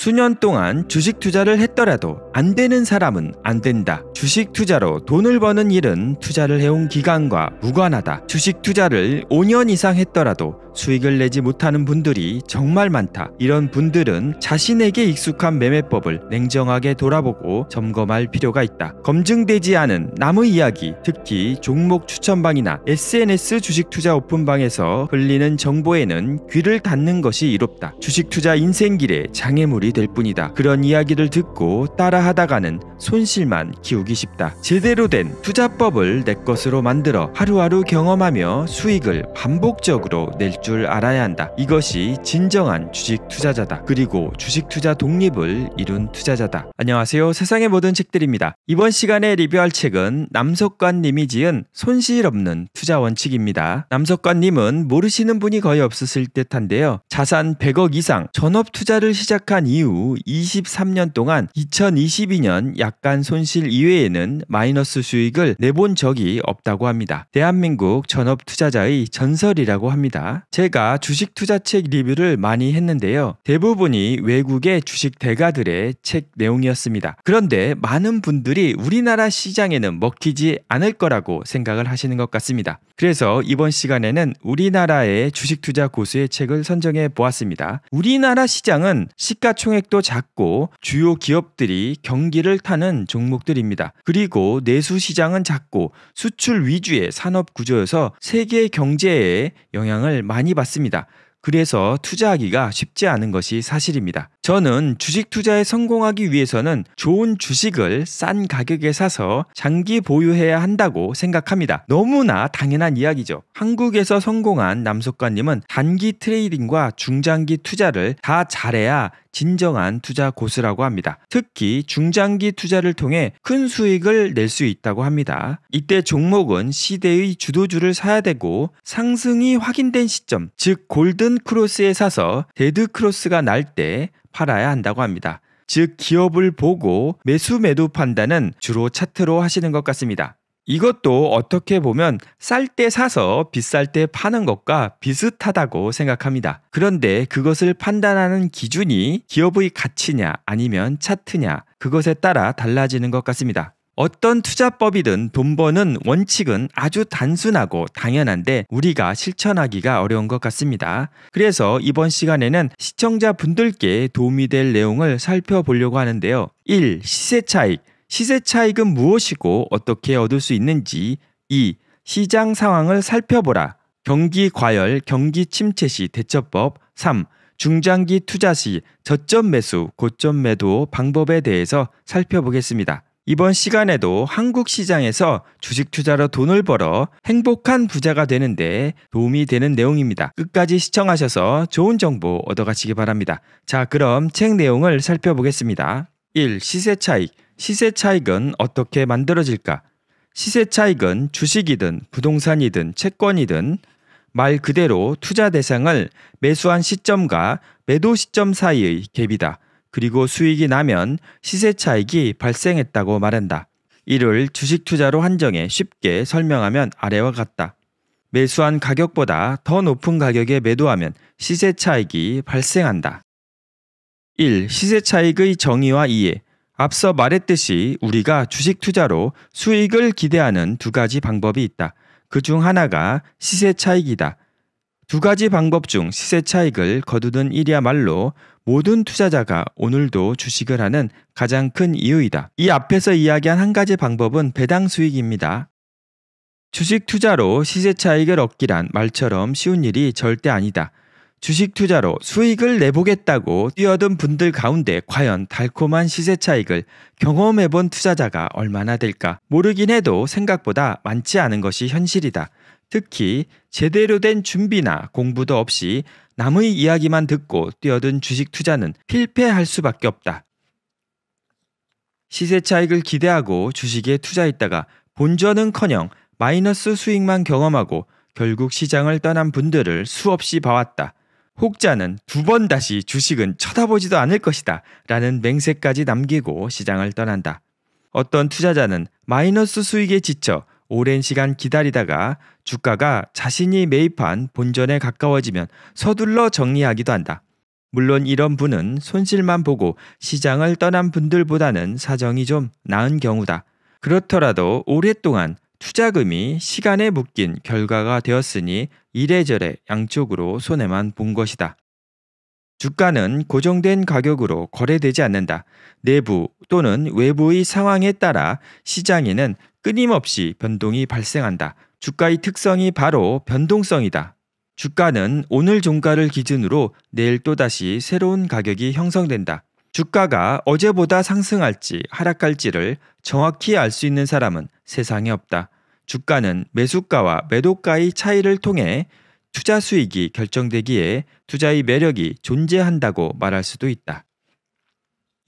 수년 동안 주식 투자를 했더라도 안 되는 사람은 안 된다. 주식 투자로 돈을 버는 일은 투자를 해온 기간과 무관하다. 주식 투자를 5년 이상 했더라도 수익을 내지 못하는 분들이 정말 많다. 이런 분들은 자신에게 익숙한 매매법을 냉정하게 돌아보고 점검할 필요가 있다. 검증되지 않은 남의 이야기, 특히 종목 추천방이나 SNS 주식 투자 오픈방에서 흘리는 정보에는 귀를 닫는 것이 이롭다. 주식 투자 인생길에 장애물이 될 뿐이다. 그런 이야기를 듣고 따라하다가는 손실만 키우기 쉽다. 제대로 된 투자법을 내 것으로 만들어 하루하루 경험하며 수익을 반복적으로 낼줄 줄 알아야 한다. 이것이 진정한 주식 투자자다. 그리고 주식 투자 독립을 이룬 투자자다. 안녕하세요. 세상의 모든 책들입니다. 이번 시간에 리뷰할 책은 남석관 님이 지은 손실 없는 투자 원칙입니다. 남석관 님은 모르시는 분이 거의 없었을 듯한데요. 자산 100억 이상 전업 투자를 시작한 이후 23년 동안 2022년 약간 손실 이외에는 마이너스 수익을 내본 적이 없다고 합니다. 대한민국 전업 투자자의 전설이라고 합니다. 제가 주식 투자책 리뷰를 많이 했는데요. 대부분이 외국의 주식 대가들의 책 내용이었습니다. 그런데 많은 분들이 우리나라 시장에는 먹히지 않을 거라고 생각을 하시는 것 같습니다. 그래서 이번 시간에는 우리나라의 주식 투자 고수의 책을 선정해 보았습니다. 우리나라 시장은 시가총액도 작고 주요 기업들이 경기를 타는 종목들입니다. 그리고 내수 시장은 작고 수출 위주의 산업 구조여서 세계 경제에 영향을 많이 많이 받습니다. 그래서 투자하기가 쉽지 않은 것이 사실입니다. 저는 주식 투자에 성공하기 위해서는 좋은 주식을 싼 가격에 사서 장기 보유해야 한다고 생각합니다. 너무나 당연한 이야기죠. 한국에서 성공한 남석관님은 단기 트레이딩과 중장기 투자를 다 잘해야 진정한 투자 고수라고 합니다. 특히 중장기 투자를 통해 큰 수익을 낼 수 있다고 합니다. 이때 종목은 시대의 주도주를 사야 되고 상승이 확인된 시점, 즉 골든 크로스에 사서 데드 크로스가 날때 팔아야 한다고 합니다. 즉 기업을 보고 매수 매도 판단은 주로 차트로 하시는 것 같습니다. 이것도 어떻게 보면 쌀 때 사서 비쌀 때 파는 것과 비슷하다고 생각합니다. 그런데 그것을 판단하는 기준이 기업의 가치냐 아니면 차트냐 그것에 따라 달라지는 것 같습니다. 어떤 투자법이든 돈 버는 원칙은 아주 단순하고 당연한데 우리가 실천하기가 어려운 것 같습니다. 그래서 이번 시간에는 시청자분들께 도움이 될 내용을 살펴보려고 하는데요. 1. 시세 차익. 시세 차익은 무엇이고 어떻게 얻을 수 있는지. 2. 시장 상황을 살펴보라. 경기 과열, 경기 침체 시 대처법. 3. 중장기 투자 시 저점 매수, 고점 매도 방법에 대해서 살펴보겠습니다. 이번 시간에도 한국 시장에서 주식 투자로 돈을 벌어 행복한 부자가 되는데 도움이 되는 내용입니다. 끝까지 시청하셔서 좋은 정보 얻어가시기 바랍니다. 자, 그럼 책 내용을 살펴보겠습니다. 1. 시세 차익. 시세 차익은 어떻게 만들어질까? 시세 차익은 주식이든 부동산이든 채권이든 말 그대로 투자 대상을 매수한 시점과 매도 시점 사이의 갭이다. 그리고 수익이 나면 시세 차익이 발생했다고 말한다. 이를 주식 투자로 한정해 쉽게 설명하면 아래와 같다. 매수한 가격보다 더 높은 가격에 매도하면 시세 차익이 발생한다. 1. 시세 차익의 정의와 이해. 앞서 말했듯이 우리가 주식 투자로 수익을 기대하는 두 가지 방법이 있다. 그 중 하나가 시세 차익이다. 두 가지 방법 중 시세 차익을 거두는 일이야말로 모든 투자자가 오늘도 주식을 하는 가장 큰 이유이다. 이 앞에서 이야기한 한 가지 방법은 배당 수익입니다. 주식 투자로 시세 차익을 얻기란 말처럼 쉬운 일이 절대 아니다. 주식 투자로 수익을 내보겠다고 뛰어든 분들 가운데 과연 달콤한 시세 차익을 경험해본 투자자가 얼마나 될까? 모르긴 해도 생각보다 많지 않은 것이 현실이다. 특히 제대로 된 준비나 공부도 없이 남의 이야기만 듣고 뛰어든 주식 투자는 필패할 수밖에 없다. 시세 차익을 기대하고 주식에 투자했다가 본전은커녕 마이너스 수익만 경험하고 결국 시장을 떠난 분들을 수없이 봐왔다. 혹자는 두 번 다시 주식은 쳐다보지도 않을 것이다 라는 맹세까지 남기고 시장을 떠난다. 어떤 투자자는 마이너스 수익에 지쳐 오랜 시간 기다리다가 주가가 자신이 매입한 본전에 가까워지면 서둘러 정리하기도 한다. 물론 이런 분은 손실만 보고 시장을 떠난 분들보다는 사정이 좀 나은 경우다. 그렇더라도 오랫동안 투자금이 시간에 묶인 결과가 되었으니 이래저래 양쪽으로 손해만 본 것이다. 주가는 고정된 가격으로 거래되지 않는다. 내부 또는 외부의 상황에 따라 시장에는 끊임없이 변동이 발생한다. 주가의 특성이 바로 변동성이다. 주가는 오늘 종가를 기준으로 내일 또다시 새로운 가격이 형성된다. 주가가 어제보다 상승할지 하락할지를 정확히 알 수 있는 사람은 세상에 없다. 주가는 매수가와 매도가의 차이를 통해 투자 수익이 결정되기에 투자의 매력이 존재한다고 말할 수도 있다.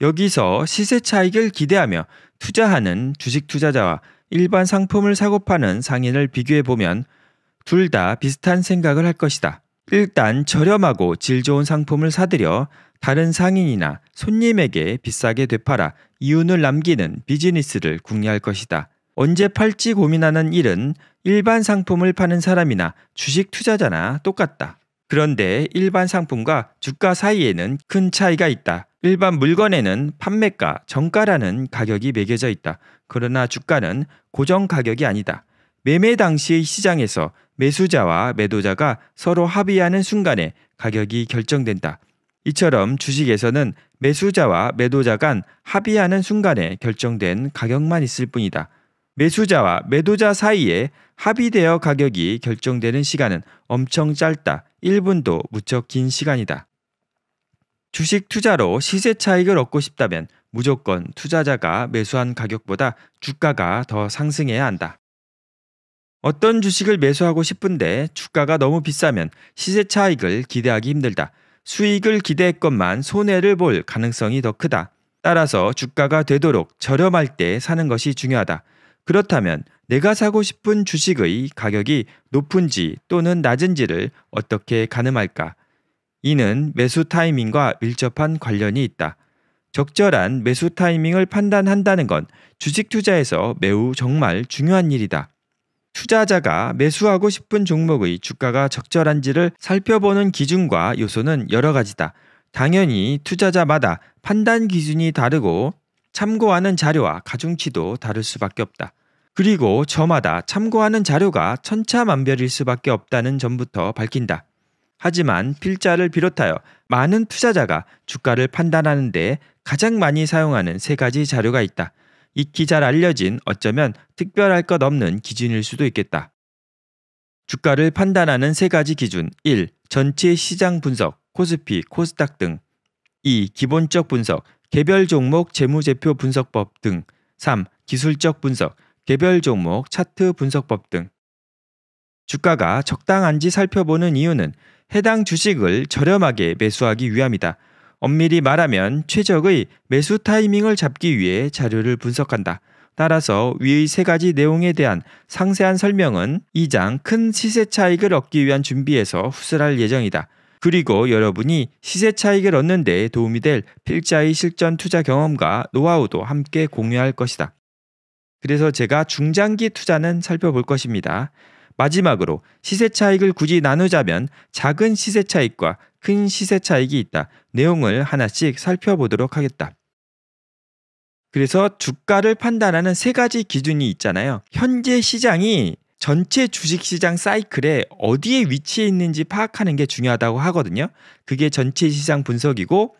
여기서 시세 차익을 기대하며 투자하는 주식 투자자와 일반 상품을 사고 파는 상인을 비교해 보면 둘 다 비슷한 생각을 할 것이다. 일단 저렴하고 질 좋은 상품을 사들여 다른 상인이나 손님에게 비싸게 되팔아 이윤을 남기는 비즈니스를 궁리할 것이다. 언제 팔지 고민하는 일은 일반 상품을 파는 사람이나 주식 투자자나 똑같다. 그런데 일반 상품과 주가 사이에는 큰 차이가 있다. 일반 물건에는 판매가, 정가라는 가격이 매겨져 있다. 그러나 주가는 고정 가격이 아니다. 매매 당시 시장에서 매수자와 매도자가 서로 합의하는 순간에 가격이 결정된다. 이처럼 주식에서는 매수자와 매도자 간 합의하는 순간에 결정된 가격만 있을 뿐이다. 매수자와 매도자 사이에 합의되어 가격이 결정되는 시간은 엄청 짧다. 1분도 무척 긴 시간이다. 주식 투자로 시세 차익을 얻고 싶다면 무조건 투자자가 매수한 가격보다 주가가 더 상승해야 한다. 어떤 주식을 매수하고 싶은데 주가가 너무 비싸면 시세 차익을 기대하기 힘들다. 수익을 기대했건만 손해를 볼 가능성이 더 크다. 따라서 주가가 되도록 저렴할 때 사는 것이 중요하다. 그렇다면 내가 사고 싶은 주식의 가격이 높은지 또는 낮은지를 어떻게 가늠할까? 이는 매수 타이밍과 밀접한 관련이 있다. 적절한 매수 타이밍을 판단한다는 건 주식 투자에서 매우 정말 중요한 일이다. 투자자가 매수하고 싶은 종목의 주가가 적절한지를 살펴보는 기준과 요소는 여러 가지다. 당연히 투자자마다 판단 기준이 다르고 참고하는 자료와 가중치도 다를 수밖에 없다. 그리고 저마다 참고하는 자료가 천차만별일 수밖에 없다는 점부터 밝힌다. 하지만 필자를 비롯하여 많은 투자자가 주가를 판단하는데 가장 많이 사용하는 세 가지 자료가 있다. 익히 잘 알려진 어쩌면 특별할 것 없는 기준일 수도 있겠다. 주가를 판단하는 세 가지 기준 1. 전체 시장 분석, 코스피, 코스닥 등 2. 기본적 분석, 개별 종목 재무제표 분석법 등 3. 기술적 분석, 개별 종목 차트 분석법 등 주가가 적당한지 살펴보는 이유는 해당 주식을 저렴하게 매수하기 위함이다. 엄밀히 말하면 최적의 매수 타이밍을 잡기 위해 자료를 분석한다. 따라서 위의 세 가지 내용에 대한 상세한 설명은 이 장 큰 시세 차익을 얻기 위한 준비에서 후술할 예정이다. 그리고 여러분이 시세 차익을 얻는 데 도움이 될 필자의 실전 투자 경험과 노하우도 함께 공유할 것이다. 그래서 제가 중장기 투자는 살펴볼 것입니다. 마지막으로 시세 차익을 굳이 나누자면 작은 시세 차익과 큰 시세 차익이 있다. 내용을 하나씩 살펴보도록 하겠다. 그래서 주가를 판단하는 세 가지 기준이 있잖아요. 현재 시장이 전체 주식시장 사이클에 어디에 위치해 있는지 파악하는 게 중요하다고 하거든요. 그게 전체 시장 분석이고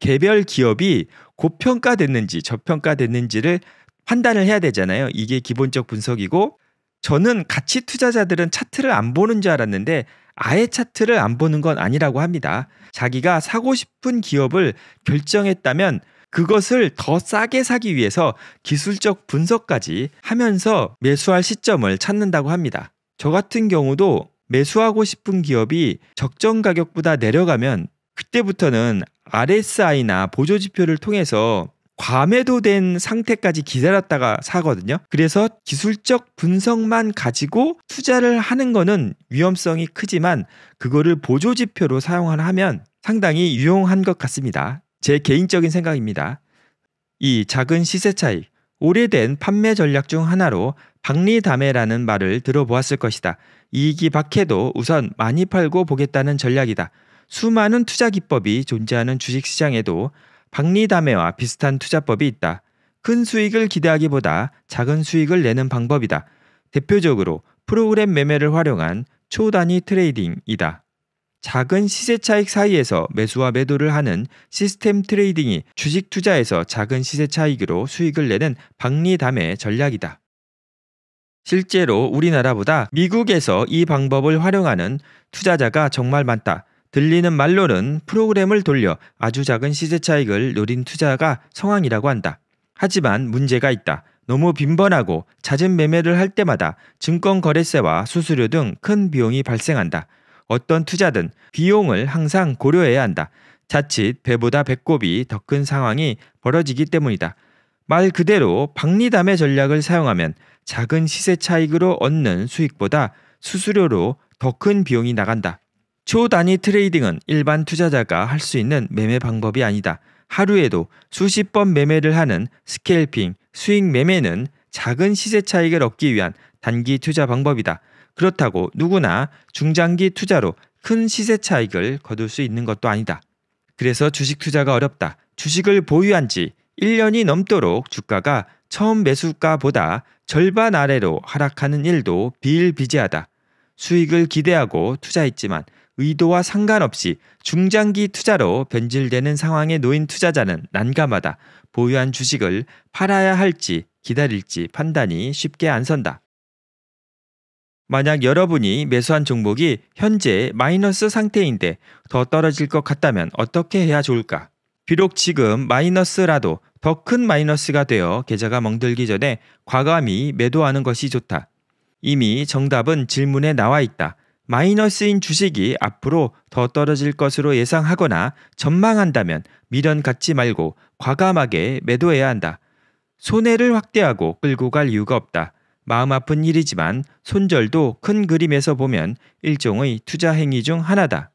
개별 기업이 고평가됐는지 저평가됐는지를 판단을 해야 되잖아요. 이게 기본적 분석이고 저는 가치 투자자들은 차트를 안 보는 줄 알았는데 아예 차트를 안 보는 건 아니라고 합니다. 자기가 사고 싶은 기업을 결정했다면 그것을 더 싸게 사기 위해서 기술적 분석까지 하면서 매수할 시점을 찾는다고 합니다. 저 같은 경우도 매수하고 싶은 기업이 적정 가격보다 내려가면 그때부터는 RSI나 보조지표를 통해서 과매도된 상태까지 기다렸다가 사거든요. 그래서 기술적 분석만 가지고 투자를 하는 거는 위험성이 크지만 그거를 보조 지표로 사용하면 상당히 유용한 것 같습니다. 제 개인적인 생각입니다. 이 작은 시세 차익, 오래된 판매 전략 중 하나로 박리담매라는 말을 들어보았을 것이다. 이익이 박해도 우선 많이 팔고 보겠다는 전략이다. 수많은 투자 기법이 존재하는 주식시장에도 박리담회와 비슷한 투자법이 있다. 큰 수익을 기대하기보다 작은 수익을 내는 방법이다. 대표적으로 프로그램 매매를 활용한 초단위 트레이딩이다. 작은 시세 차익 사이에서 매수와 매도를 하는 시스템 트레이딩이 주식 투자에서 작은 시세 차익으로 수익을 내는 박리담의 전략이다. 실제로 우리나라보다 미국에서 이 방법을 활용하는 투자자가 정말 많다. 들리는 말로는 프로그램을 돌려 아주 작은 시세 차익을 노린 투자가 성황이라고 한다. 하지만 문제가 있다. 너무 빈번하고 잦은 매매를 할 때마다 증권 거래세와 수수료 등 큰 비용이 발생한다. 어떤 투자든 비용을 항상 고려해야 한다. 자칫 배보다 배꼽이 더 큰 상황이 벌어지기 때문이다. 말 그대로 박리담의 전략을 사용하면 작은 시세 차익으로 얻는 수익보다 수수료로 더 큰 비용이 나간다. 초 단위 트레이딩은 일반 투자자가 할 수 있는 매매 방법이 아니다. 하루에도 수십 번 매매를 하는 스케일핑, 수익 매매는 작은 시세 차익을 얻기 위한 단기 투자 방법이다. 그렇다고 누구나 중장기 투자로 큰 시세 차익을 거둘 수 있는 것도 아니다. 그래서 주식 투자가 어렵다. 주식을 보유한 지 1년이 넘도록 주가가 처음 매수가보다 절반 아래로 하락하는 일도 비일비재하다. 수익을 기대하고 투자했지만 의도와 상관없이 중장기 투자로 변질되는 상황에 놓인 투자자는 난감하다. 보유한 주식을 팔아야 할지 기다릴지 판단이 쉽게 안 선다. 만약 여러분이 매수한 종목이 현재 마이너스 상태인데 더 떨어질 것 같다면 어떻게 해야 좋을까? 비록 지금 마이너스라도 더 큰 마이너스가 되어 계좌가 멍들기 전에 과감히 매도하는 것이 좋다. 이미 정답은 질문에 나와 있다. 마이너스인 주식이 앞으로 더 떨어질 것으로 예상하거나 전망한다면 미련 갖지 말고 과감하게 매도해야 한다. 손해를 확대하고 끌고 갈 이유가 없다. 마음 아픈 일이지만 손절도 큰 그림에서 보면 일종의 투자 행위 중 하나다.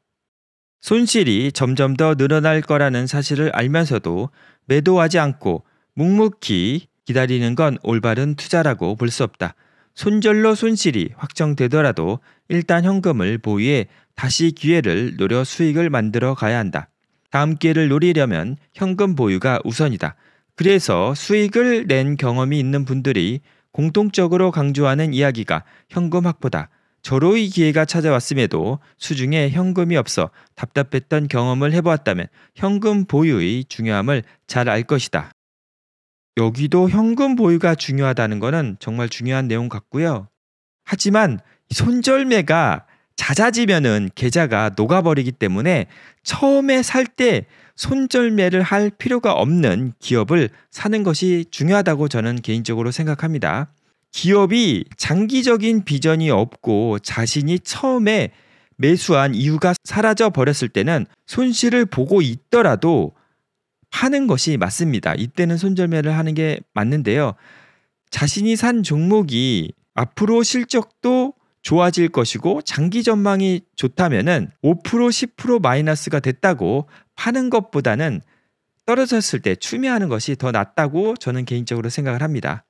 손실이 점점 더 늘어날 거라는 사실을 알면서도 매도하지 않고 묵묵히 기다리는 건 올바른 투자라고 볼 수 없다. 손절로 손실이 확정되더라도 일단 현금을 보유해 다시 기회를 노려 수익을 만들어 가야 한다. 다음 기회를 노리려면 현금 보유가 우선이다. 그래서 수익을 낸 경험이 있는 분들이 공통적으로 강조하는 이야기가 현금 확보다. 저로의 기회가 찾아왔음에도 수중에 현금이 없어 답답했던 경험을 해보았다면 현금 보유의 중요함을 잘 알 것이다. 여기도 현금 보유가 중요하다는 것은 정말 중요한 내용 같고요. 하지만 손절매가 잦아지면은 계좌가 녹아버리기 때문에 처음에 살 때 손절매를 할 필요가 없는 기업을 사는 것이 중요하다고 저는 개인적으로 생각합니다. 기업이 장기적인 비전이 없고 자신이 처음에 매수한 이유가 사라져 버렸을 때는 손실을 보고 있더라도 하는 것이 맞습니다. 이때는 손절매를 하는 게 맞는데요. 자신이 산 종목이 앞으로 실적도 좋아질 것이고 장기 전망이 좋다면은 5% 10% 마이너스가 됐다고 파는 것보다는 떨어졌을 때 추매하는 것이 더 낫다고 저는 개인적으로 생각을 합니다.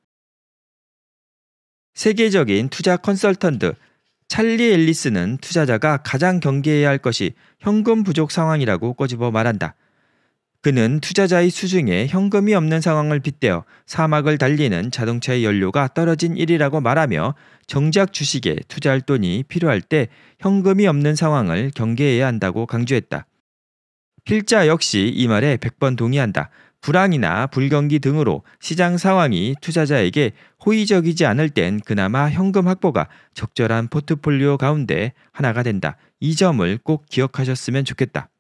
세계적인 투자 컨설턴트 찰리 앨리스는 투자자가 가장 경계해야 할 것이 현금 부족 상황이라고 꼬집어 말한다. 그는 투자자의 수중에 현금이 없는 상황을 빗대어 사막을 달리는 자동차의 연료가 떨어진 일이라고 말하며 정작 주식에 투자할 돈이 필요할 때 현금이 없는 상황을 경계해야 한다고 강조했다. 필자 역시 이 말에 100번 동의한다. 불황이나 불경기 등으로 시장 상황이 투자자에게 호의적이지 않을 땐 그나마 현금 확보가 적절한 포트폴리오 가운데 하나가 된다. 이 점을 꼭 기억하셨으면 좋겠다.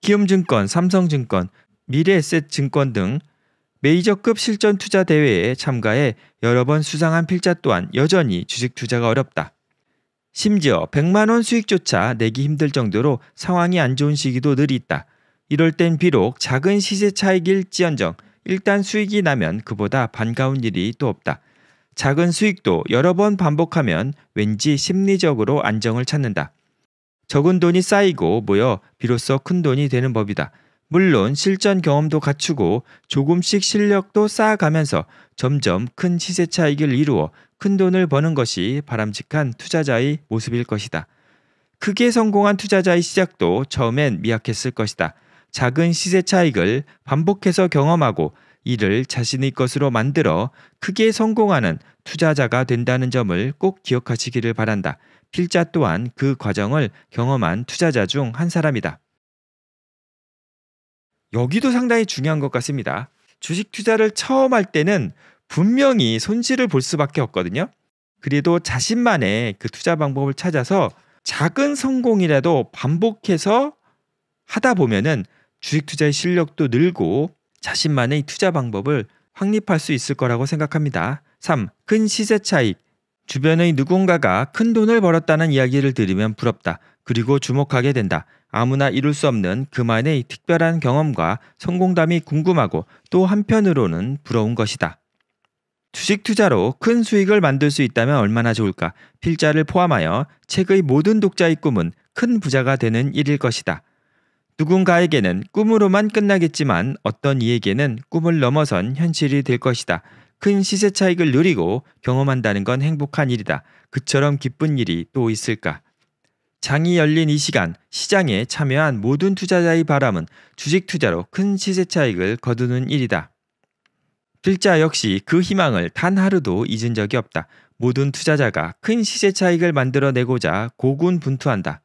기업증권, 삼성증권, 미래에셋증권 등 메이저급 실전 투자 대회에 참가해 여러 번 수상한 필자 또한 여전히 주식 투자가 어렵다. 심지어 100만 원 수익조차 내기 힘들 정도로 상황이 안 좋은 시기도 늘 있다. 이럴 땐 비록 작은 시세 차익일지언정 일단 수익이 나면 그보다 반가운 일이 또 없다. 작은 수익도 여러 번 반복하면 왠지 심리적으로 안정을 찾는다. 적은 돈이 쌓이고 모여 비로소 큰 돈이 되는 법이다. 물론 실전 경험도 갖추고 조금씩 실력도 쌓아가면서 점점 큰 시세 차익을 이루어 큰 돈을 버는 것이 바람직한 투자자의 모습일 것이다. 크게 성공한 투자자의 시작도 처음엔 미약했을 것이다. 작은 시세 차익을 반복해서 경험하고 이를 자신의 것으로 만들어 크게 성공하는 투자자가 된다는 점을 꼭 기억하시기를 바란다. 필자 또한 그 과정을 경험한 투자자 중 한 사람이다. 여기도 상당히 중요한 것 같습니다. 주식 투자를 처음 할 때는 분명히 손실을 볼 수밖에 없거든요. 그래도 자신만의 그 투자 방법을 찾아서 작은 성공이라도 반복해서 하다 보면은 주식 투자의 실력도 늘고 자신만의 투자 방법을 확립할 수 있을 거라고 생각합니다. 3. 큰 시세 차익. 주변의 누군가가 큰 돈을 벌었다는 이야기를 들으면 부럽다. 그리고 주목하게 된다. 아무나 이룰 수 없는 그만의 특별한 경험과 성공담이 궁금하고 또 한편으로는 부러운 것이다. 주식 투자로 큰 수익을 만들 수 있다면 얼마나 좋을까? 필자를 포함하여 책의 모든 독자의 꿈은 큰 부자가 되는 일일 것이다. 누군가에게는 꿈으로만 끝나겠지만 어떤 이에게는 꿈을 넘어선 현실이 될 것이다. 큰 시세 차익을 누리고 경험한다는 건 행복한 일이다. 그처럼 기쁜 일이 또 있을까? 장이 열린 이 시간 시장에 참여한 모든 투자자의 바람은 주식 투자로 큰 시세 차익을 거두는 일이다. 필자 역시 그 희망을 단 하루도 잊은 적이 없다. 모든 투자자가 큰 시세 차익을 만들어내고자 고군분투한다.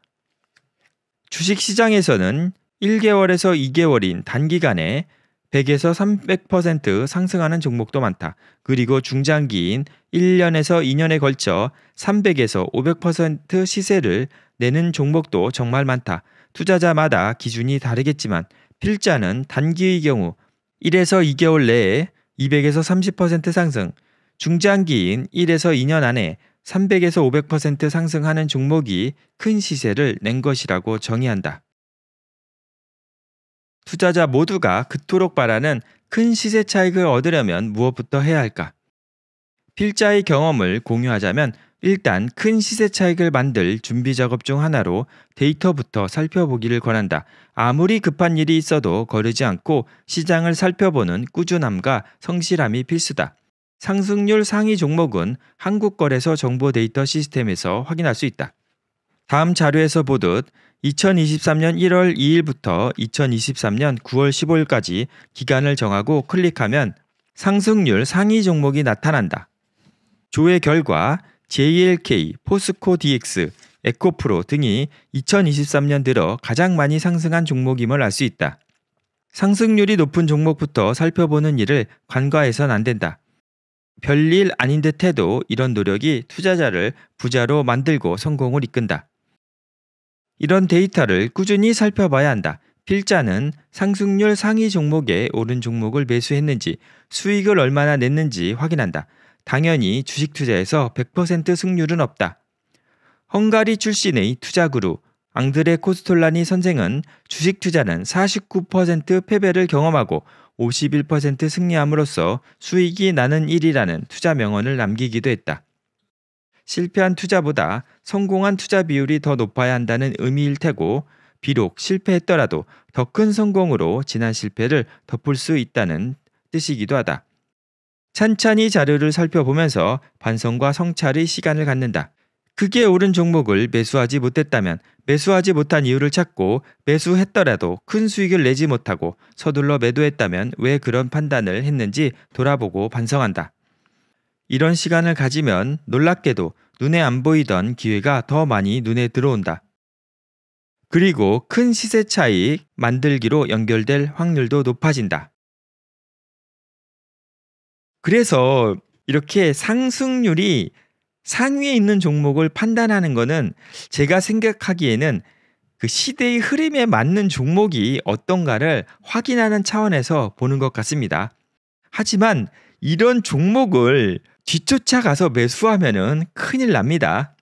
주식 시장에서는 1개월에서 2개월인 단기간에 100에서 300% 상승하는 종목도 많다. 그리고 중장기인 1년에서 2년에 걸쳐 300에서 500% 시세를 내는 종목도 정말 많다. 투자자마다 기준이 다르겠지만 필자는 단기의 경우 1에서 2개월 내에 200에서 30% 상승, 중장기인 1에서 2년 안에 300에서 500% 상승하는 종목이 큰 시세를 낸 것이라고 정의한다. 투자자 모두가 그토록 바라는 큰 시세 차익을 얻으려면 무엇부터 해야 할까? 필자의 경험을 공유하자면 일단 큰 시세 차익을 만들 준비 작업 중 하나로 데이터부터 살펴보기를 권한다. 아무리 급한 일이 있어도 거르지 않고 시장을 살펴보는 꾸준함과 성실함이 필수다. 상승률 상위 종목은 한국거래소 정보 데이터 시스템에서 확인할 수 있다. 다음 자료에서 보듯 2023년 1월 2일부터 2023년 9월 15일까지 기간을 정하고 클릭하면 상승률 상위 종목이 나타난다. 조회 결과 JLK, 포스코 DX, 에코프로 등이 2023년 들어 가장 많이 상승한 종목임을 알 수 있다. 상승률이 높은 종목부터 살펴보는 일을 관과해선 안 된다. 별일 아닌 듯 해도 이런 노력이 투자자를 부자로 만들고 성공을 이끈다. 이런 데이터를 꾸준히 살펴봐야 한다. 필자는 상승률 상위 종목에 오른 종목을 매수했는지 수익을 얼마나 냈는지 확인한다. 당연히 주식 투자에서 100% 승률은 없다. 헝가리 출신의 투자 그룹 앙드레 코스톨라니 선생은 주식 투자는 49% 패배를 경험하고 51% 승리함으로써 수익이 나는 일이라는 투자 명언을 남기기도 했다. 실패한 투자보다 성공한 투자 비율이 더 높아야 한다는 의미일 테고 비록 실패했더라도 더 큰 성공으로 지난 실패를 덮을 수 있다는 뜻이기도 하다. 찬찬히 자료를 살펴보면서 반성과 성찰의 시간을 갖는다. 그게 오른 종목을 매수하지 못했다면 매수하지 못한 이유를 찾고 매수했더라도 큰 수익을 내지 못하고 서둘러 매도했다면 왜 그런 판단을 했는지 돌아보고 반성한다. 이런 시간을 가지면 놀랍게도 눈에 안 보이던 기회가 더 많이 눈에 들어온다. 그리고 큰 시세 차익 만들기로 연결될 확률도 높아진다. 그래서 이렇게 상승률이 상위에 있는 종목을 판단하는 것은 제가 생각하기에는 그 시대의 흐름에 맞는 종목이 어떤가를 확인하는 차원에서 보는 것 같습니다. 하지만 이런 종목을 뒤쫓아 가서 매수하면 큰일 납니다.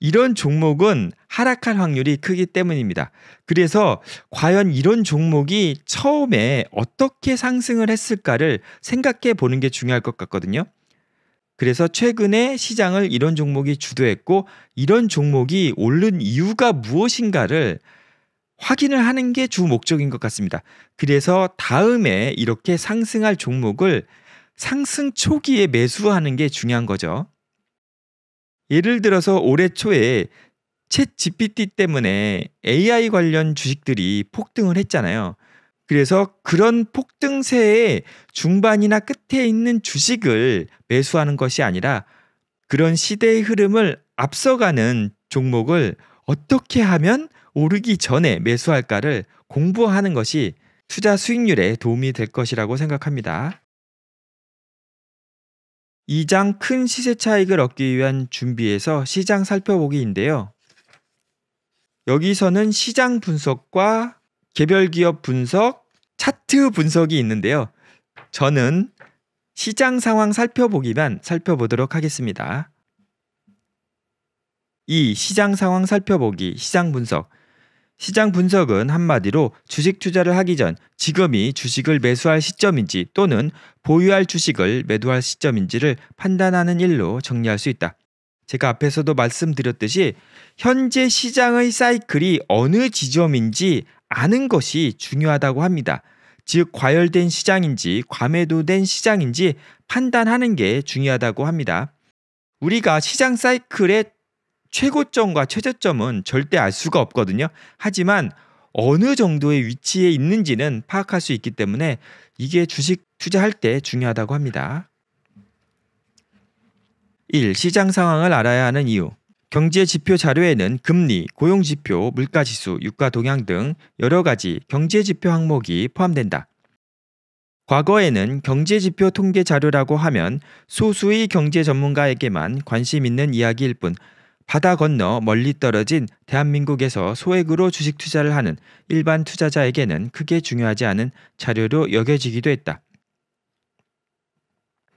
이런 종목은 하락할 확률이 크기 때문입니다. 그래서 과연 이런 종목이 처음에 어떻게 상승을 했을까를 생각해 보는 게 중요할 것 같거든요. 그래서 최근에 시장을 이런 종목이 주도했고 이런 종목이 오른 이유가 무엇인가를 확인을 하는 게 주 목적인 것 같습니다. 그래서 다음에 이렇게 상승할 종목을 상승 초기에 매수하는 게 중요한 거죠. 예를 들어서 올해 초에 챗 GPT 때문에 AI 관련 주식들이 폭등을 했잖아요. 그래서 그런 폭등세의 중반이나 끝에 있는 주식을 매수하는 것이 아니라 그런 시대의 흐름을 앞서가는 종목을 어떻게 하면 오르기 전에 매수할까를 공부하는 것이 투자 수익률에 도움이 될 것이라고 생각합니다. 2장 큰 시세 차익을 얻기 위한 준비에서 시장 살펴보기인데요. 여기서는 시장 분석과 개별 기업 분석, 차트 분석이 있는데요. 저는 시장 상황 살펴보기만 살펴보도록 하겠습니다. 이 시장 상황 살펴보기, 시장 분석. 시장 분석은 한마디로 주식 투자를 하기 전 지금이 주식을 매수할 시점인지 또는 보유할 주식을 매도할 시점인지를 판단하는 일로 정리할 수 있다. 제가 앞에서도 말씀드렸듯이 현재 시장의 사이클이 어느 지점인지 아는 것이 중요하다고 합니다. 즉, 과열된 시장인지 과매도된 시장인지 판단하는 게 중요하다고 합니다. 우리가 시장 사이클의 최고점과 최저점은 절대 알 수가 없거든요. 하지만 어느 정도의 위치에 있는지는 파악할 수 있기 때문에 이게 주식 투자할 때 중요하다고 합니다. 1. 시장 상황을 알아야 하는 이유. 경제 지표 자료에는 금리, 고용 지표, 물가 지수, 유가 동향 등 여러 가지 경제 지표 항목이 포함된다. 과거에는 경제 지표 통계 자료라고 하면 소수의 경제 전문가에게만 관심 있는 이야기일 뿐 바다 건너 멀리 떨어진 대한민국에서 소액으로 주식 투자를 하는 일반 투자자에게는 크게 중요하지 않은 자료로 여겨지기도 했다.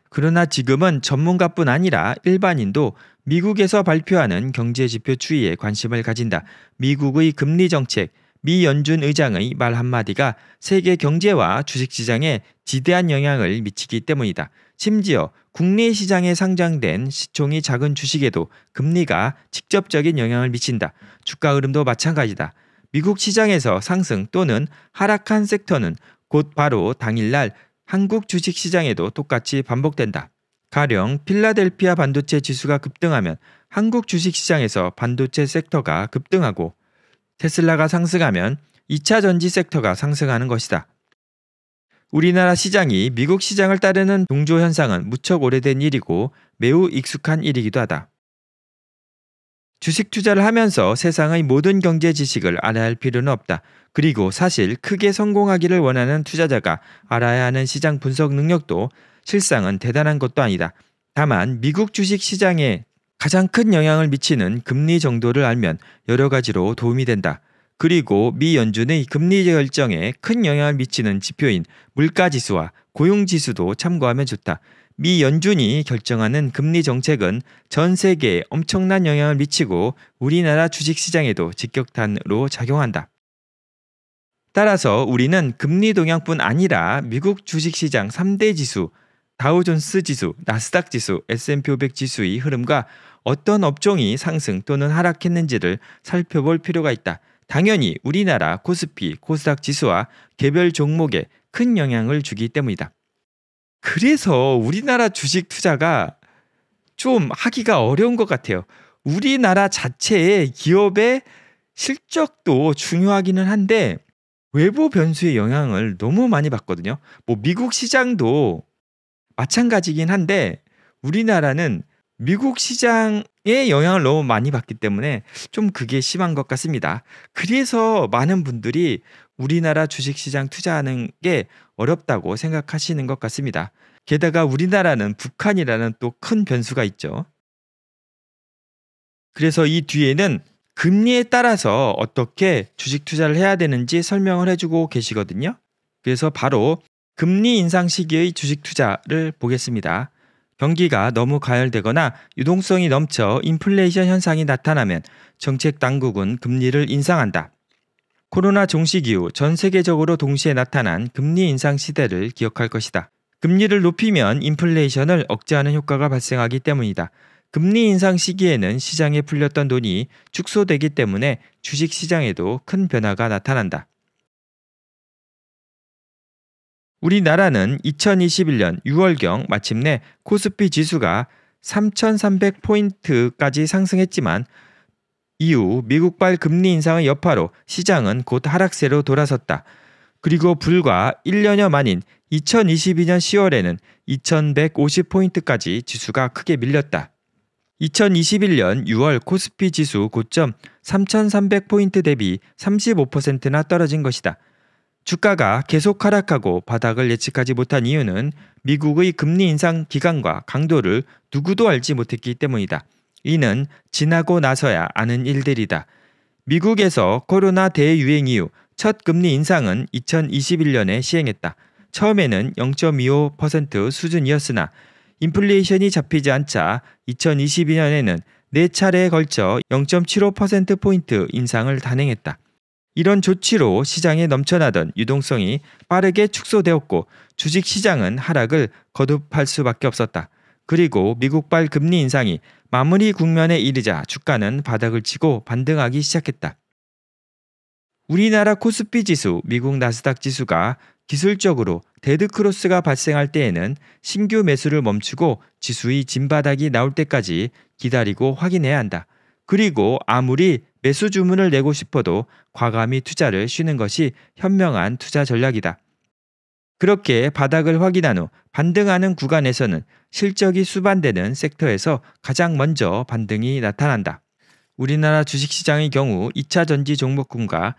그러나 지금은 전문가뿐 아니라 일반인도 미국에서 발표하는 경제 지표 추이에 관심을 가진다. 미국의 금리 정책, 미 연준 의장의 말 한마디가 세계 경제와 주식 시장에 지대한 영향을 미치기 때문이다. 심지어 국내 시장에 상장된 시총이 작은 주식에도 금리가 직접적인 영향을 미친다. 주가 흐름도 마찬가지다. 미국 시장에서 상승 또는 하락한 섹터는 곧 바로 당일날 한국 주식 시장에도 똑같이 반복된다. 가령 필라델피아 반도체 지수가 급등하면 한국 주식 시장에서 반도체 섹터가 급등하고 테슬라가 상승하면 2차 전지 섹터가 상승하는 것이다. 우리나라 시장이 미국 시장을 따르는 동조 현상은 무척 오래된 일이고 매우 익숙한 일이기도 하다. 주식 투자를 하면서 세상의 모든 경제 지식을 알아야 할 필요는 없다. 그리고 사실 크게 성공하기를 원하는 투자자가 알아야 하는 시장 분석 능력도 실상은 대단한 것도 아니다. 다만 미국 주식 시장에 가장 큰 영향을 미치는 금리 정도를 알면 여러 가지로 도움이 된다. 그리고 미 연준의 금리 결정에 큰 영향을 미치는 지표인 물가지수와 고용지수도 참고하면 좋다. 미 연준이 결정하는 금리 정책은 전 세계에 엄청난 영향을 미치고 우리나라 주식시장에도 직격탄으로 작용한다. 따라서 우리는 금리 동향뿐 아니라 미국 주식시장 3대 지수, 다우존스 지수, 나스닥 지수, S&P 500 지수의 흐름과 어떤 업종이 상승 또는 하락했는지를 살펴볼 필요가 있다. 당연히 우리나라 코스피, 코스닥 지수와 개별 종목에 큰 영향을 주기 때문이다. 그래서 우리나라 주식 투자가 좀 하기가 어려운 것 같아요. 우리나라 자체의 기업의 실적도 중요하기는 한데 외부 변수의 영향을 너무 많이 받거든요. 뭐 미국 시장도 마찬가지긴 한데 우리나라는 미국 시장 의 영향을 너무 많이 받기 때문에 좀 그게 심한 것 같습니다. 그래서 많은 분들이 우리나라 주식시장 투자하는 게 어렵다고 생각하시는 것 같습니다. 게다가 우리나라는 북한이라는 또 큰 변수가 있죠. 그래서 이 뒤에는 금리에 따라서 어떻게 주식 투자를 해야 되는지 설명을 해주고 계시거든요. 그래서 바로 금리 인상 시기의 주식 투자를 보겠습니다. 경기가 너무 가열되거나 유동성이 넘쳐 인플레이션 현상이 나타나면 정책 당국은 금리를 인상한다. 코로나 종식 이후 전 세계적으로 동시에 나타난 금리 인상 시대를 기억할 것이다. 금리를 높이면 인플레이션을 억제하는 효과가 발생하기 때문이다. 금리 인상 시기에는 시장에 풀렸던 돈이 축소되기 때문에 주식 시장에도 큰 변화가 나타난다. 우리나라는 2021년 6월경 마침내 코스피 지수가 3,300포인트까지 상승했지만 이후 미국발 금리 인상의 여파로 시장은 곧 하락세로 돌아섰다. 그리고 불과 1년여 만인 2022년 10월에는 2150포인트까지 지수가 크게 밀렸다. 2021년 6월 코스피 지수 고점 3300포인트 대비 35%나 떨어진 것이다. 주가가 계속 하락하고 바닥을 예측하지 못한 이유는 미국의 금리 인상 기간과 강도를 누구도 알지 못했기 때문이다. 이는 지나고 나서야 아는 일들이다. 미국에서 코로나 대유행 이후 첫 금리 인상은 2021년에 시행했다. 처음에는 0.25% 수준이었으나 인플레이션이 잡히지 않자 2022년에는 4차례에 걸쳐 0.75%포인트 인상을 단행했다. 이런 조치로 시장에 넘쳐나던 유동성이 빠르게 축소되었고 주식 시장은 하락을 거듭할 수밖에 없었다. 그리고 미국발 금리 인상이 마무리 국면에 이르자 주가는 바닥을 치고 반등하기 시작했다. 우리나라 코스피 지수, 미국 나스닥 지수가 기술적으로 데드크로스가 발생할 때에는 신규 매수를 멈추고 지수의 진바닥이 나올 때까지 기다리고 확인해야 한다. 그리고 아무리 매수 주문을 내고 싶어도 과감히 투자를 쉬는 것이 현명한 투자 전략이다. 그렇게 바닥을 확인한 후 반등하는 구간에서는 실적이 수반되는 섹터에서 가장 먼저 반등이 나타난다. 우리나라 주식시장의 경우 2차 전지 종목군과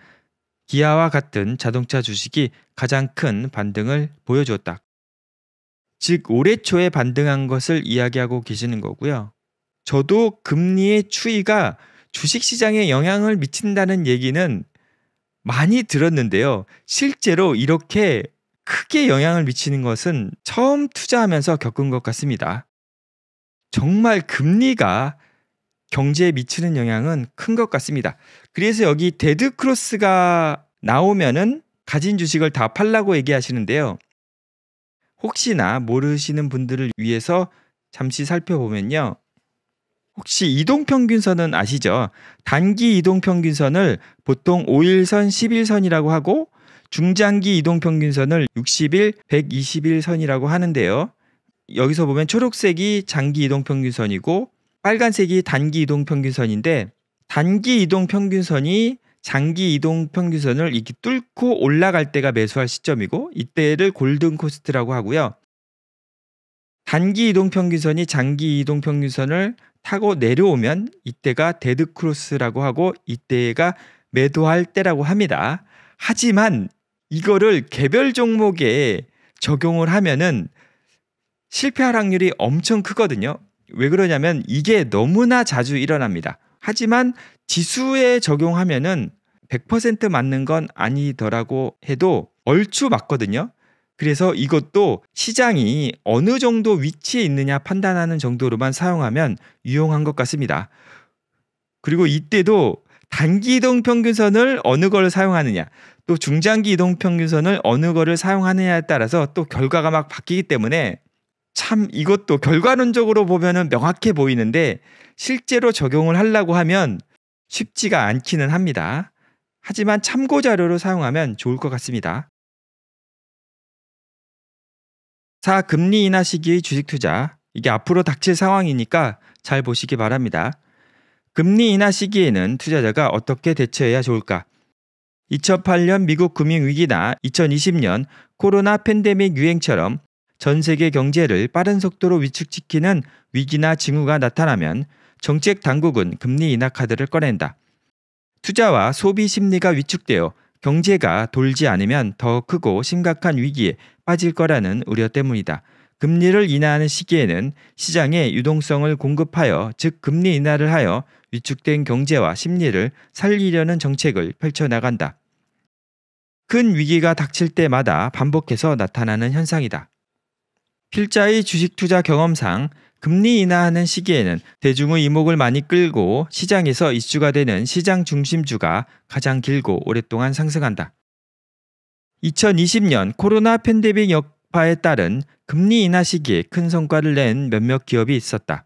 기아와 같은 자동차 주식이 가장 큰 반등을 보여주었다. 즉 올해 초에 반등한 것을 이야기하고 계시는 거고요. 저도 금리의 추이가 주식 시장에 영향을 미친다는 얘기는 많이 들었는데요. 실제로 이렇게 크게 영향을 미치는 것은 처음 투자하면서 겪은 것 같습니다. 정말 금리가 경제에 미치는 영향은 큰 것 같습니다. 그래서 여기 데드 크로스가 나오면은 가진 주식을 다 팔라고 얘기하시는데요. 혹시나 모르시는 분들을 위해서 잠시 살펴보면요. 혹시 이동평균선은 아시죠? 단기 이동평균선을 보통 5일선, 10일선이라고 하고 중장기 이동평균선을 60일, 120일선이라고 하는데요. 여기서 보면 초록색이 장기 이동평균선이고 빨간색이 단기 이동평균선인데 단기 이동평균선이 장기 이동평균선을 이렇게 뚫고 올라갈 때가 매수할 시점이고 이때를 골든코스트라고 하고요. 단기 이동평균선이 장기 이동평균선을 타고 내려오면 이때가 데드크로스라고 하고 이때가 매도할 때라고 합니다. 하지만 이거를 개별 종목에 적용을 하면은 실패할 확률이 엄청 크거든요. 왜 그러냐면 이게 너무나 자주 일어납니다. 하지만 지수에 적용하면은 100% 맞는 건 아니더라고 해도 얼추 맞거든요. 그래서 이것도 시장이 어느 정도 위치에 있느냐 판단하는 정도로만 사용하면 유용한 것 같습니다. 그리고 이때도 단기 이동 평균선을 어느 걸 사용하느냐, 또 중장기 이동 평균선을 어느 거를 사용하느냐에 따라서 또 결과가 막 바뀌기 때문에 참 이것도 결과론적으로 보면은 명확해 보이는데 실제로 적용을 하려고 하면 쉽지가 않기는 합니다. 하지만 참고 자료로 사용하면 좋을 것 같습니다. 4. 금리 인하 시기의 주식 투자. 이게 앞으로 닥칠 상황이니까 잘 보시기 바랍니다. 금리 인하 시기에는 투자자가 어떻게 대처해야 좋을까? 2008년 미국 금융위기나 2020년 코로나 팬데믹 유행처럼 전 세계 경제를 빠른 속도로 위축시키는 위기나 징후가 나타나면 정책 당국은 금리 인하 카드를 꺼낸다. 투자와 소비 심리가 위축되어 경제가 돌지 않으면 더 크고 심각한 위기에 빠질 거라는 우려 때문이다. 금리를 인하하는 시기에는 시장에 유동성을 공급하여 즉 금리 인하를 하여 위축된 경제와 심리를 살리려는 정책을 펼쳐나간다. 큰 위기가 닥칠 때마다 반복해서 나타나는 현상이다. 필자의 주식 투자 경험상 금리 인하하는 시기에는 대중의 이목을 많이 끌고 시장에서 이슈가 되는 시장 중심주가 가장 길고 오랫동안 상승한다. 2020년 코로나 팬데믹 여파에 따른 금리 인하 시기에 큰 성과를 낸 몇몇 기업이 있었다.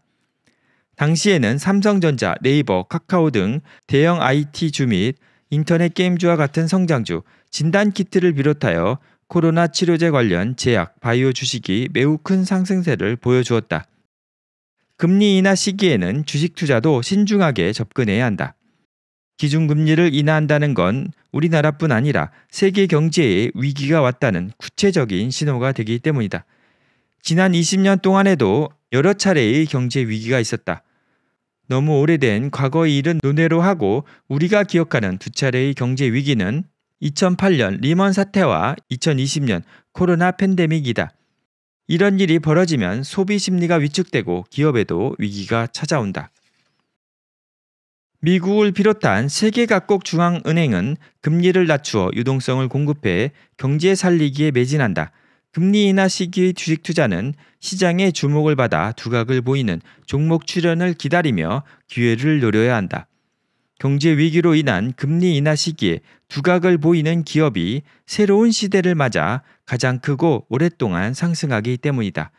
당시에는 삼성전자, 네이버, 카카오 등 대형 IT주 및 인터넷 게임주와 같은 성장주, 진단 키트를 비롯하여 코로나 치료제 관련 제약, 바이오 주식이 매우 큰 상승세를 보여주었다. 금리 인하 시기에는 주식 투자도 신중하게 접근해야 한다. 기준금리를 인하한다는 건 우리나라뿐 아니라 세계 경제에 위기가 왔다는 구체적인 신호가 되기 때문이다. 지난 20년 동안에도 여러 차례의 경제 위기가 있었다. 너무 오래된 과거의 일은 논외로 하고 우리가 기억하는 두 차례의 경제 위기는 2008년 리먼 사태와 2020년 코로나 팬데믹이다. 이런 일이 벌어지면 소비 심리가 위축되고 기업에도 위기가 찾아온다. 미국을 비롯한 세계 각국 중앙은행은 금리를 낮추어 유동성을 공급해 경제 살리기에 매진한다. 금리 인하 시기의 주식 투자는 시장의 주목을 받아 두각을 보이는 종목 출현을 기다리며 기회를 노려야 한다. 경제 위기로 인한 금리 인하 시기에 두각을 보이는 기업이 새로운 시대를 맞아 가장 크고 오랫동안 상승하기 때문이다.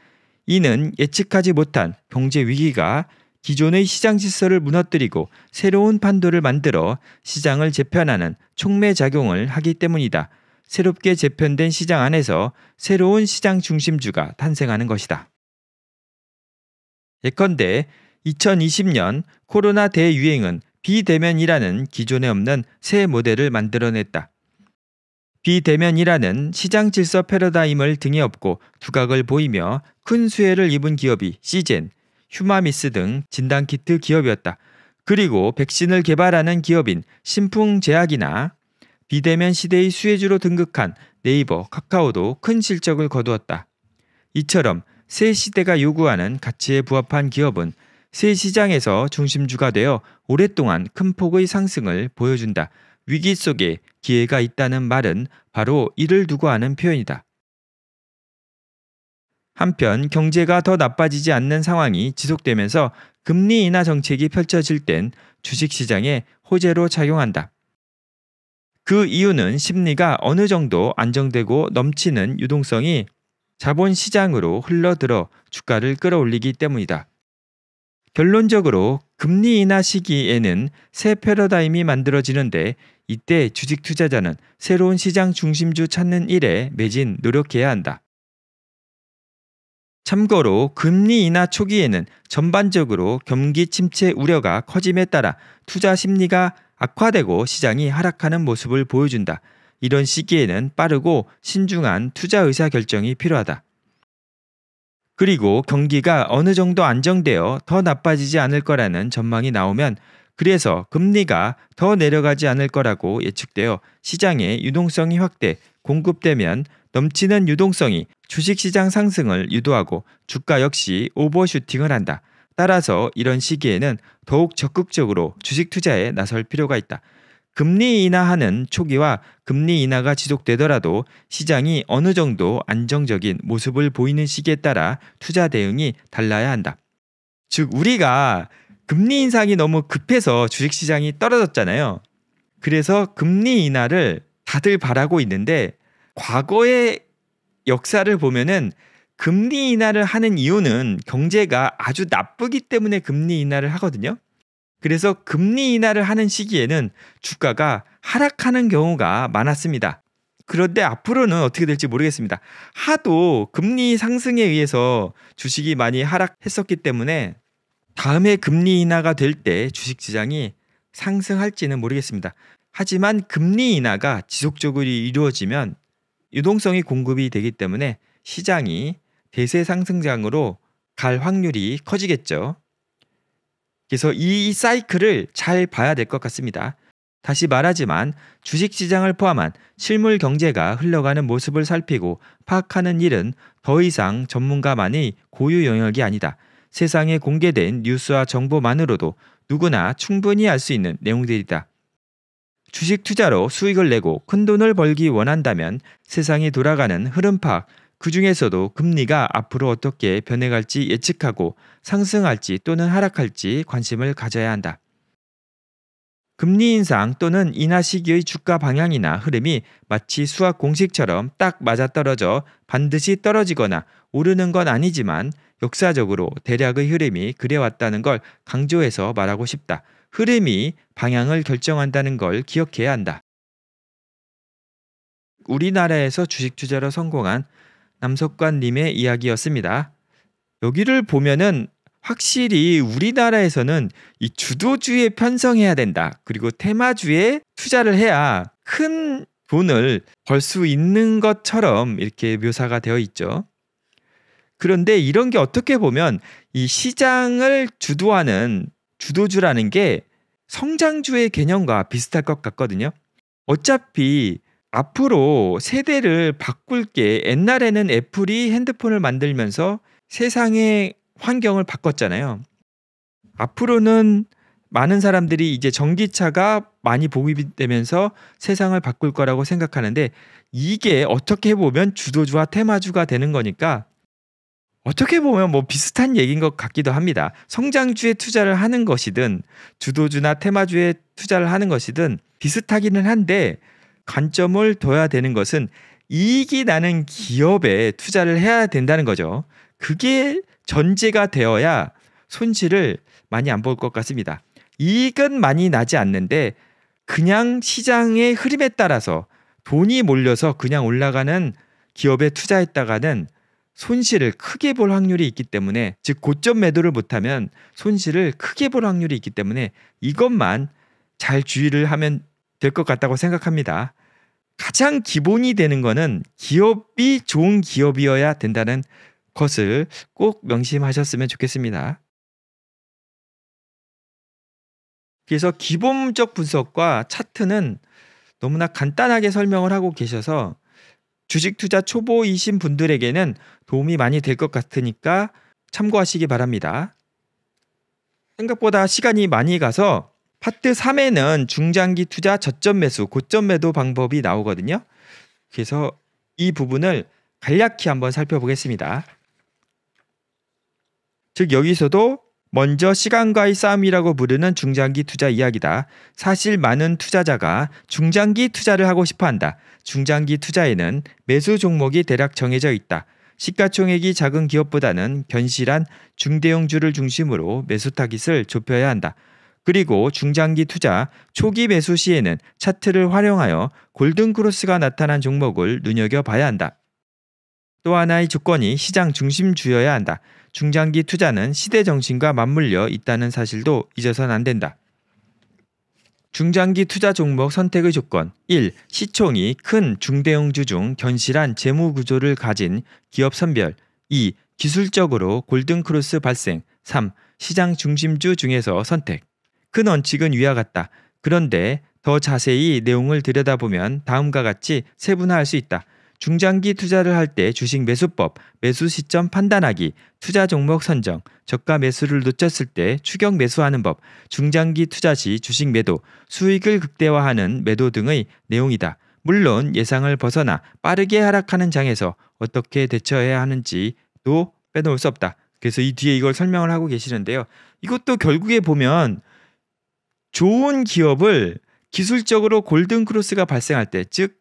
이는 예측하지 못한 경제 위기가 기존의 시장 질서를 무너뜨리고 새로운 판도를 만들어 시장을 재편하는 촉매작용을 하기 때문이다. 새롭게 재편된 시장 안에서 새로운 시장 중심주가 탄생하는 것이다. 예컨대 2020년 코로나 대유행은 비대면이라는 기존에 없는 새 모델을 만들어냈다. 비대면이라는 시장 질서 패러다임을 등에 업고 두각을 보이며 큰 수혜를 입은 기업이 시젠, 휴마미스 등 진단키트 기업이었다. 그리고 백신을 개발하는 기업인 신풍제약이나 비대면 시대의 수혜주로 등극한 네이버, 카카오도 큰 실적을 거두었다. 이처럼 새 시대가 요구하는 가치에 부합한 기업은 새 시장에서 중심주가 되어 오랫동안 큰 폭의 상승을 보여준다. 위기 속에 기회가 있다는 말은 바로 이를 두고 하는 표현이다. 한편 경제가 더 나빠지지 않는 상황이 지속되면서 금리 인하 정책이 펼쳐질 땐 주식시장에 호재로 작용한다. 그 이유는 심리가 어느 정도 안정되고 넘치는 유동성이 자본 시장으로 흘러들어 주가를 끌어올리기 때문이다. 결론적으로 금리 인하 시기에는 새 패러다임이 만들어지는데 이때 주식 투자자는 새로운 시장 중심주 찾는 일에 매진 노력해야 한다. 참고로 금리 인하 초기에는 전반적으로 경기 침체 우려가 커짐에 따라 투자 심리가 악화되고 시장이 하락하는 모습을 보여준다. 이런 시기에는 빠르고 신중한 투자 의사 결정이 필요하다. 그리고 경기가 어느 정도 안정되어 더 나빠지지 않을 거라는 전망이 나오면 그래서 금리가 더 내려가지 않을 거라고 예측되어 시장의 유동성이 확대, 공급되면 넘치는 유동성이 주식시장 상승을 유도하고 주가 역시 오버슈팅을 한다. 따라서 이런 시기에는 더욱 적극적으로 주식 투자에 나설 필요가 있다. 금리 인하하는 초기와 금리 인하가 지속되더라도 시장이 어느 정도 안정적인 모습을 보이는 시기에 따라 투자 대응이 달라야 한다. 즉, 우리가 금리 인상이 너무 급해서 주식 시장이 떨어졌잖아요. 그래서 금리 인하를 다들 바라고 있는데 과거의 역사를 보면은 금리 인하를 하는 이유는 경제가 아주 나쁘기 때문에 금리 인하를 하거든요. 그래서 금리 인하를 하는 시기에는 주가가 하락하는 경우가 많았습니다. 그런데 앞으로는 어떻게 될지 모르겠습니다. 하도 금리 상승에 의해서 주식이 많이 하락했었기 때문에 다음에 금리 인하가 될 때 주식 시장이 상승할지는 모르겠습니다. 하지만 금리 인하가 지속적으로 이루어지면 유동성이 공급이 되기 때문에 시장이 대세 상승장으로 갈 확률이 커지겠죠. 그래서 이 사이클을 잘 봐야 될 것 같습니다. 다시 말하지만 주식시장을 포함한 실물 경제가 흘러가는 모습을 살피고 파악하는 일은 더 이상 전문가만의 고유 영역이 아니다. 세상에 공개된 뉴스와 정보만으로도 누구나 충분히 알 수 있는 내용들이다. 주식 투자로 수익을 내고 큰 돈을 벌기 원한다면 세상이 돌아가는 흐름 파악, 그 중에서도 금리가 앞으로 어떻게 변해갈지 예측하고 상승할지 또는 하락할지 관심을 가져야 한다. 금리 인상 또는 인하 시기의 주가 방향이나 흐름이 마치 수학 공식처럼 딱 맞아떨어져 반드시 떨어지거나 오르는 건 아니지만 역사적으로 대략의 흐름이 그래왔다는 걸 강조해서 말하고 싶다. 흐름이 방향을 결정한다는 걸 기억해야 한다. 우리나라에서 주식 투자로 성공한 남석관 님의 이야기였습니다. 여기를 보면은 확실히 우리나라에서는 이 주도주에 편성해야 된다. 그리고 테마주에 투자를 해야 큰 돈을 벌 수 있는 것처럼 이렇게 묘사가 되어 있죠. 그런데 이런 게 어떻게 보면 이 시장을 주도하는 주도주라는 게 성장주의 개념과 비슷할 것 같거든요. 어차피 앞으로 세대를 바꿀 게 옛날에는 애플이 핸드폰을 만들면서 세상의 환경을 바꿨잖아요. 앞으로는 많은 사람들이 이제 전기차가 많이 보급되면서 세상을 바꿀 거라고 생각하는데 이게 어떻게 보면 주도주와 테마주가 되는 거니까 어떻게 보면 뭐 비슷한 얘기인 것 같기도 합니다. 성장주에 투자를 하는 것이든 주도주나 테마주에 투자를 하는 것이든 비슷하기는 한데 관점을 둬야 되는 것은 이익이 나는 기업에 투자를 해야 된다는 거죠. 그게 전제가 되어야 손실을 많이 안 볼 것 같습니다. 이익은 많이 나지 않는데 그냥 시장의 흐름에 따라서 돈이 몰려서 그냥 올라가는 기업에 투자했다가는 손실을 크게 볼 확률이 있기 때문에 즉 고점 매도를 못하면 손실을 크게 볼 확률이 있기 때문에 이것만 잘 주의를 하면 될 것 같다고 생각합니다. 가장 기본이 되는 것은 기업이 좋은 기업이어야 된다는 것을 꼭 명심하셨으면 좋겠습니다. 그래서 기본적 분석과 차트는 너무나 간단하게 설명을 하고 계셔서 주식 투자 초보이신 분들에게는 도움이 많이 될 것 같으니까 참고하시기 바랍니다. 생각보다 시간이 많이 가서 파트 3에는 중장기 투자 저점 매수, 고점 매도 방법이 나오거든요. 그래서 이 부분을 간략히 한번 살펴보겠습니다. 즉 여기서도 먼저 시간과의 싸움이라고 부르는 중장기 투자 이야기다. 사실 많은 투자자가 중장기 투자를 하고 싶어 한다. 중장기 투자에는 매수 종목이 대략 정해져 있다. 시가총액이 작은 기업보다는 견실한 중대형주를 중심으로 매수 타깃을 좁혀야 한다. 그리고 중장기 투자 초기 매수 시에는 차트를 활용하여 골든크로스가 나타난 종목을 눈여겨봐야 한다. 또 하나의 조건이 시장 중심주여야 한다. 중장기 투자는 시대 정신과 맞물려 있다는 사실도 잊어서는안 된다. 중장기 투자 종목 선택의 조건 1. 시총이 큰 중대형주 중 견실한 재무 구조를 가진 기업 선별 2. 기술적으로 골든크로스 발생 3. 시장 중심주 중에서 선택 큰 원칙은 위와 같다. 그런데 더 자세히 내용을 들여다보면 다음과 같이 세분화할 수 있다. 중장기 투자를 할 때 주식 매수법, 매수 시점 판단하기, 투자 종목 선정, 저가 매수를 놓쳤을 때 추격 매수하는 법, 중장기 투자 시 주식 매도, 수익을 극대화하는 매도 등의 내용이다. 물론 예상을 벗어나 빠르게 하락하는 장에서 어떻게 대처해야 하는지도 빼놓을 수 없다. 그래서 이 뒤에 이걸 설명을 하고 계시는데요. 이것도 결국에 보면 좋은 기업을 기술적으로 골든 크로스가 발생할 때, 즉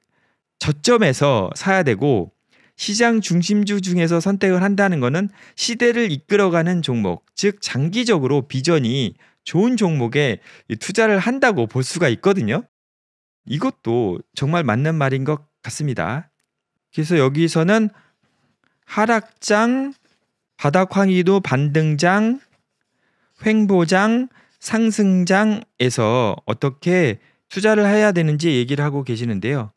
저점에서 사야 되고 시장 중심주 중에서 선택을 한다는 것은 시대를 이끌어가는 종목, 즉 장기적으로 비전이 좋은 종목에 투자를 한다고 볼 수가 있거든요. 이것도 정말 맞는 말인 것 같습니다. 그래서 여기서는 하락장, 바닥황이도 반등장, 횡보장, 상승장에서 어떻게 투자를 해야 되는지 얘기를 하고 계시는데요.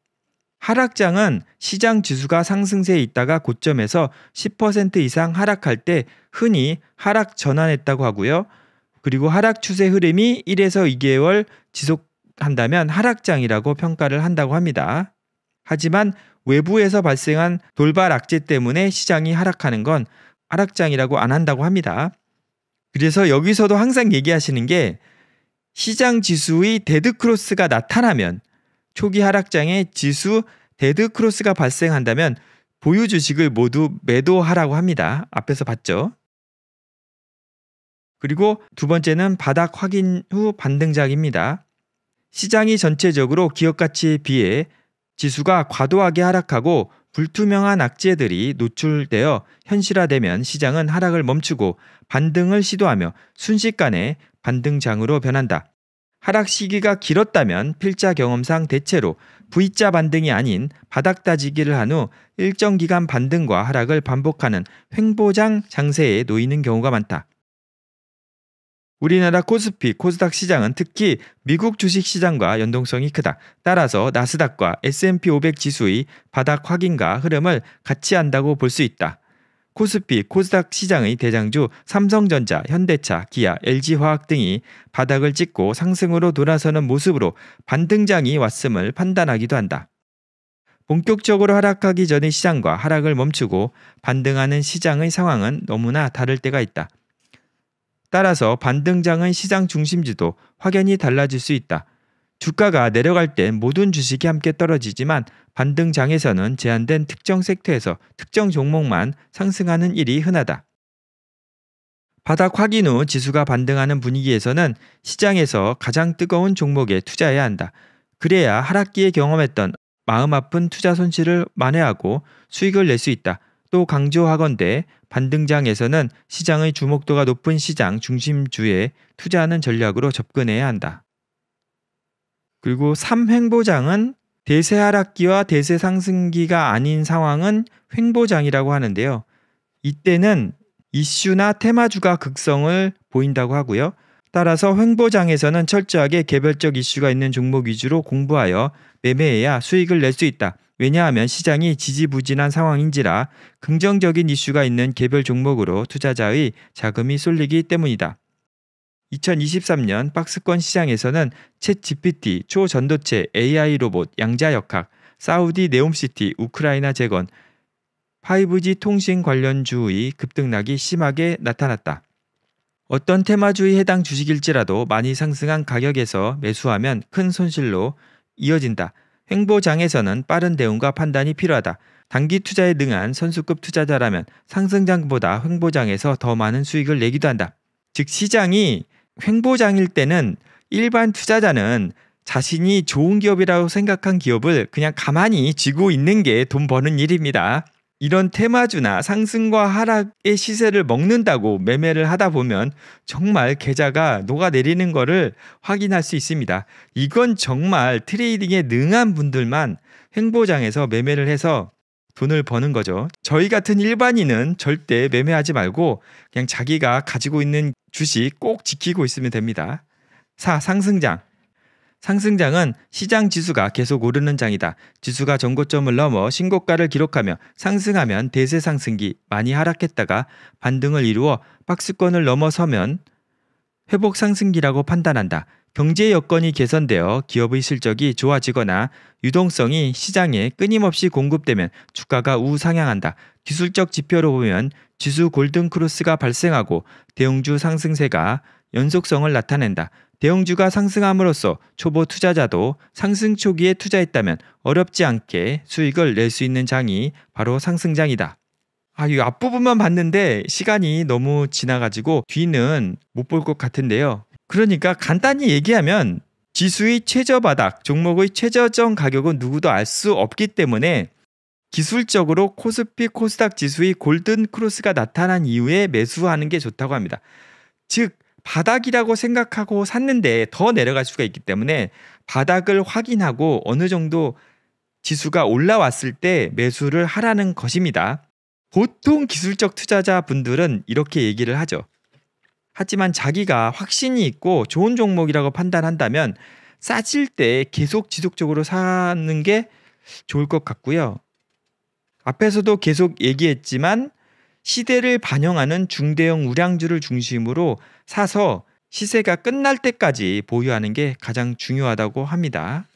하락장은 시장 지수가 상승세에 있다가 고점에서 10% 이상 하락할 때 흔히 하락 전환했다고 하고요. 그리고 하락 추세 흐름이 1에서 2개월 지속한다면 하락장이라고 평가를 한다고 합니다. 하지만 외부에서 발생한 돌발 악재 때문에 시장이 하락하는 건 하락장이라고 안 한다고 합니다. 그래서 여기서도 항상 얘기하시는 게 시장 지수의 데드크로스가 나타나면 초기 하락장에 지수 데드 크로스가 발생한다면 보유 주식을 모두 매도하라고 합니다. 앞에서 봤죠. 그리고 두 번째는 바닥 확인 후 반등작입니다. 시장이 전체적으로 기업 가치에 비해 지수가 과도하게 하락하고 불투명한 악재들이 노출되어 현실화되면 시장은 하락을 멈추고 반등을 시도하며 순식간에 반등장으로 변한다. 하락 시기가 길었다면 필자 경험상 대체로 V자 반등이 아닌 바닥 따지기를 한 후 일정 기간 반등과 하락을 반복하는 횡보장 장세에 놓이는 경우가 많다. 우리나라 코스피, 코스닥 시장은 특히 미국 주식 시장과 연동성이 크다. 따라서 나스닥과 S&P 500 지수의 바닥 확인과 흐름을 같이 한다고 볼 수 있다. 코스피, 코스닥 시장의 대장주 삼성전자, 현대차, 기아, LG화학 등이 바닥을 찍고 상승으로 돌아서는 모습으로 반등장이 왔음을 판단하기도 한다. 본격적으로 하락하기 전의 시장과 하락을 멈추고 반등하는 시장의 상황은 너무나 다를 때가 있다. 따라서 반등장은 시장 중심지도 확연히 달라질 수 있다. 주가가 내려갈 때 모든 주식이 함께 떨어지지만 반등장에서는 제한된 특정 섹터에서 특정 종목만 상승하는 일이 흔하다. 바닥 확인 후 지수가 반등하는 분위기에서는 시장에서 가장 뜨거운 종목에 투자해야 한다. 그래야 하락기에 경험했던 마음 아픈 투자 손실을 만회하고 수익을 낼 수 있다. 또 강조하건대 반등장에서는 시장의 주목도가 높은 시장 중심주에 투자하는 전략으로 접근해야 한다. 그리고 3횡보장은 대세 하락기와 대세 상승기가 아닌 상황은 횡보장이라고 하는데요. 이때는 이슈나 테마주가 극성을 보인다고 하고요. 따라서 횡보장에서는 철저하게 개별적 이슈가 있는 종목 위주로 공부하여 매매해야 수익을 낼 수 있다. 왜냐하면 시장이 지지부진한 상황인지라 긍정적인 이슈가 있는 개별 종목으로 투자자의 자금이 쏠리기 때문이다. 2023년 박스권 시장에서는 챗 GPT, 초전도체, AI 로봇, 양자역학, 사우디 네옴시티, 우크라이나 재건, 5G 통신 관련 주의 급등락이 심하게 나타났다. 어떤 테마주의 해당 주식일지라도 많이 상승한 가격에서 매수하면 큰 손실로 이어진다. 횡보장에서는 빠른 대응과 판단이 필요하다. 단기 투자에 능한 선수급 투자자라면 상승장보다 횡보장에서 더 많은 수익을 내기도 한다. 즉 시장이 횡보장일 때는 일반 투자자는 자신이 좋은 기업이라고 생각한 기업을 그냥 가만히 쥐고 있는 게 돈 버는 일입니다. 이런 테마주나 상승과 하락의 시세를 먹는다고 매매를 하다 보면 정말 계좌가 녹아내리는 것을 확인할 수 있습니다. 이건 정말 트레이딩에 능한 분들만 행보장에서 매매를 해서 돈을 버는 거죠. 저희 같은 일반인은 절대 매매하지 말고 그냥 자기가 가지고 있는 주식 꼭 지키고 있으면 됩니다. 4. 상승장. 상승장은 시장 지수가 계속 오르는 장이다. 지수가 전고점을 넘어 신고가를 기록하며 상승하면 대세 상승기 많이 하락했다가 반등을 이루어 박스권을 넘어서면 회복 상승기라고 판단한다. 경제 여건이 개선되어 기업의 실적이 좋아지거나 유동성이 시장에 끊임없이 공급되면 주가가 우상향한다. 기술적 지표로 보면 지수 골든크로스가 발생하고 대형주 상승세가 연속성을 나타낸다. 대형주가 상승함으로써 초보 투자자도 상승 초기에 투자했다면 어렵지 않게 수익을 낼 수 있는 장이 바로 상승장이다. 아, 이 앞부분만 봤는데 시간이 너무 지나가지고 뒤는 못 볼 것 같은데요. 그러니까 간단히 얘기하면 지수의 최저 바닥, 종목의 최저점 가격은 누구도 알 수 없기 때문에 기술적으로 코스피 코스닥 지수의 골든 크로스가 나타난 이후에 매수하는 게 좋다고 합니다. 즉 바닥이라고 생각하고 샀는데 더 내려갈 수가 있기 때문에 바닥을 확인하고 어느 정도 지수가 올라왔을 때 매수를 하라는 것입니다. 보통 기술적 투자자 분들은 이렇게 얘기를 하죠. 하지만 자기가 확신이 있고 좋은 종목이라고 판단한다면 싸질 때 계속 지속적으로 사는 게 좋을 것 같고요. 앞에서도 계속 얘기했지만 시대를 반영하는 중대형 우량주를 중심으로 사서 시세가 끝날 때까지 보유하는 게 가장 중요하다고 합니다.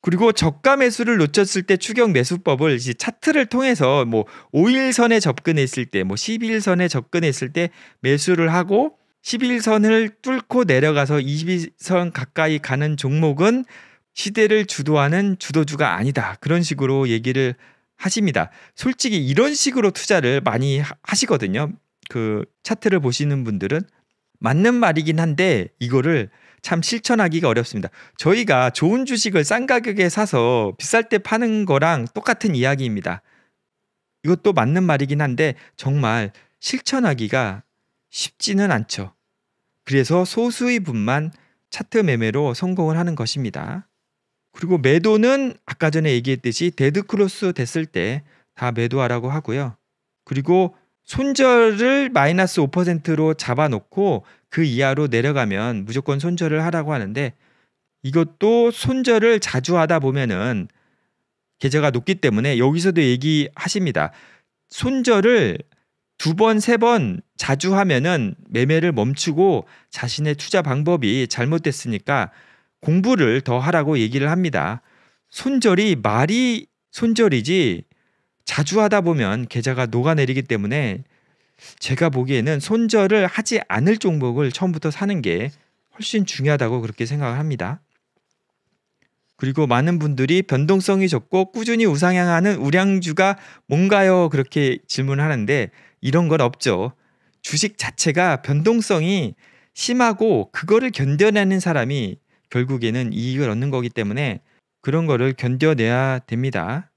그리고 저가 매수를 놓쳤을 때 추격 매수법을 차트를 통해서 뭐 5일선에 접근했을 때, 뭐 11선에 접근했을 때 매수를 하고 11선을 뚫고 내려가서 22선 가까이 가는 종목은 시대를 주도하는 주도주가 아니다. 그런 식으로 얘기를 하십니다. 솔직히 이런 식으로 투자를 많이 하시거든요. 그 차트를 보시는 분들은 맞는 말이긴 한데 이거를 참 실천하기가 어렵습니다. 저희가 좋은 주식을 싼 가격에 사서 비쌀 때 파는 거랑 똑같은 이야기입니다. 이것도 맞는 말이긴 한데 정말 실천하기가 쉽지는 않죠. 그래서 소수의 분만 차트 매매로 성공을 하는 것입니다. 그리고 매도는 아까 전에 얘기했듯이 데드 크로스 됐을 때 다 매도하라고 하고요. 그리고 손절을 마이너스 5%로 잡아놓고 그 이하로 내려가면 무조건 손절을 하라고 하는데 이것도 손절을 자주 하다 보면은 계좌가 높기 때문에 여기서도 얘기하십니다. 손절을 두 번, 세 번 자주 하면은 매매를 멈추고 자신의 투자 방법이 잘못됐으니까 공부를 더 하라고 얘기를 합니다. 손절이 말이 손절이지 자주 하다 보면 계좌가 녹아내리기 때문에 제가 보기에는 손절을 하지 않을 종목을 처음부터 사는 게 훨씬 중요하다고 그렇게 생각을 합니다. 그리고 많은 분들이 변동성이 적고 꾸준히 우상향하는 우량주가 뭔가요? 그렇게 질문하는데 이런 건 없죠. 주식 자체가 변동성이 심하고 그거를 견뎌내는 사람이 결국에는 이익을 얻는 거기 때문에 그런 거를 견뎌내야 됩니다.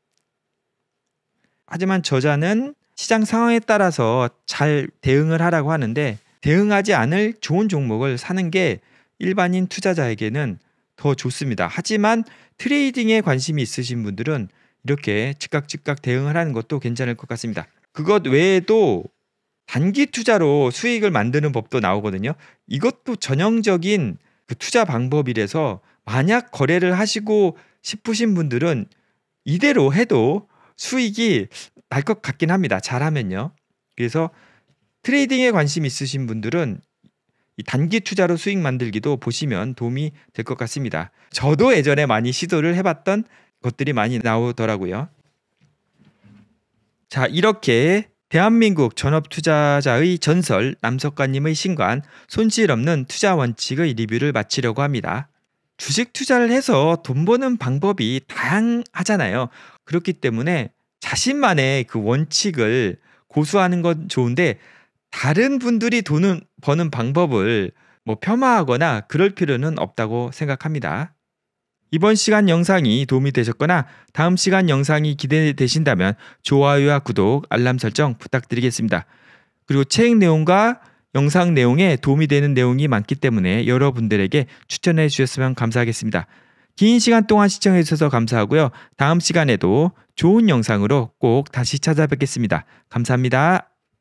하지만 저자는 시장 상황에 따라서 잘 대응을 하라고 하는데 대응하지 않을 좋은 종목을 사는 게 일반인 투자자에게는 더 좋습니다. 하지만 트레이딩에 관심이 있으신 분들은 이렇게 즉각 즉각 대응을 하는 것도 괜찮을 것 같습니다. 그것 외에도 단기 투자로 수익을 만드는 법도 나오거든요. 이것도 전형적인 그 투자 방법이라서 만약 거래를 하시고 싶으신 분들은 이대로 해도 수익이 날 것 같긴 합니다. 잘하면요. 그래서 트레이딩에 관심 있으신 분들은 이 단기 투자로 수익 만들기도 보시면 도움이 될 것 같습니다. 저도 예전에 많이 시도를 해봤던 것들이 많이 나오더라고요. 자, 이렇게 대한민국 전업투자자의 전설 남석관님의 신관 손실 없는 투자 원칙의 리뷰를 마치려고 합니다. 주식 투자를 해서 돈 버는 방법이 다양하잖아요. 그렇기 때문에 자신만의 그 원칙을 고수하는 건 좋은데 다른 분들이 돈을 버는 방법을 뭐 폄하하거나 그럴 필요는 없다고 생각합니다. 이번 시간 영상이 도움이 되셨거나 다음 시간 영상이 기대되신다면 좋아요와 구독, 알람 설정 부탁드리겠습니다. 그리고 책 내용과 영상 내용에 도움이 되는 내용이 많기 때문에 여러분들에게 추천해 주셨으면 감사하겠습니다. 긴 시간 동안 시청해 주셔서 감사하고요. 다음 시간에도 좋은 영상으로 꼭 다시 찾아뵙겠습니다. 감사합니다.